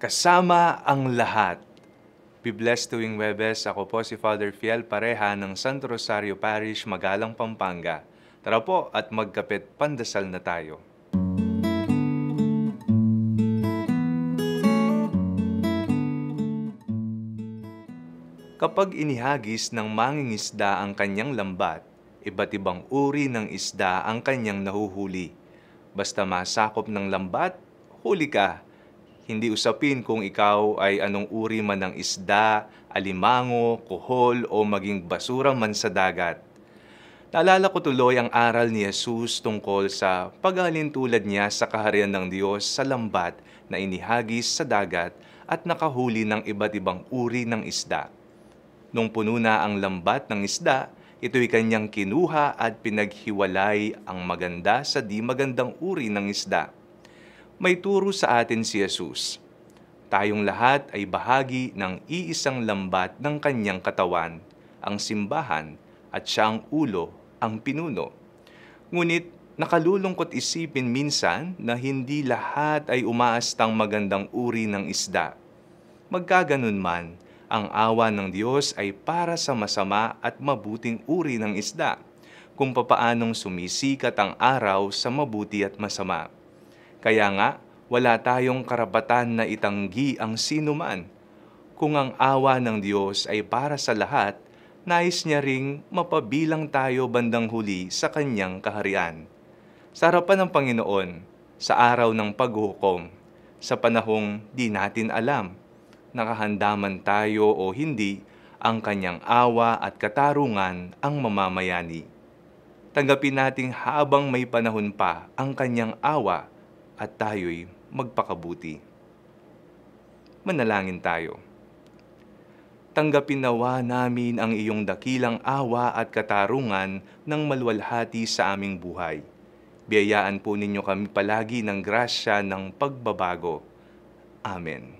kasama ang lahat. Be blessed tuwing Webes. Ako po si Father Fiel Pareha ng Santo Rosario Parish, Magalang, Pampanga. Tara po at magkapit pandasal na tayo. Kapag inihagis ng mangingisda ang kanyang lambat, iba't ibang uri ng isda ang kanyang nahuhuli. Basta masakop ng lambat, huli ka hindi usapin kung ikaw ay anong uri man ng isda, alimango, kuhol o maging basura man sa dagat. Naalala ko tuloy ang aral ni Jesus tungkol sa paghalin tulad niya sa kaharian ng Diyos sa lambat na inihagis sa dagat at nakahuli ng iba't ibang uri ng isda. Nung puno na ang lambat ng isda, ito'y kanyang kinuha at pinaghiwalay ang maganda sa di magandang uri ng isda may turo sa atin si Jesus. Tayong lahat ay bahagi ng iisang lambat ng kanyang katawan, ang simbahan, at siya ang ulo, ang pinuno. Ngunit nakalulungkot isipin minsan na hindi lahat ay umaastang magandang uri ng isda. Magkaganon man, ang awa ng Diyos ay para sa masama at mabuting uri ng isda, kung papaanong sumisikat ang araw sa mabuti at masama. Kaya nga, wala tayong karapatan na itanggi ang sinuman. Kung ang awa ng Diyos ay para sa lahat, nais niya ring mapabilang tayo bandang huli sa kanyang kaharian. Sa harapan ng Panginoon, sa araw ng paghukom, sa panahong di natin alam, nakahandaman tayo o hindi, ang kanyang awa at katarungan ang mamamayani. Tanggapin nating habang may panahon pa ang kanyang awa at tayo'y magpakabuti. Manalangin tayo. Tanggapin nawa namin ang iyong dakilang awa at katarungan ng malwalhati sa aming buhay. Biyayaan po ninyo kami palagi ng grasya ng pagbabago. Amen.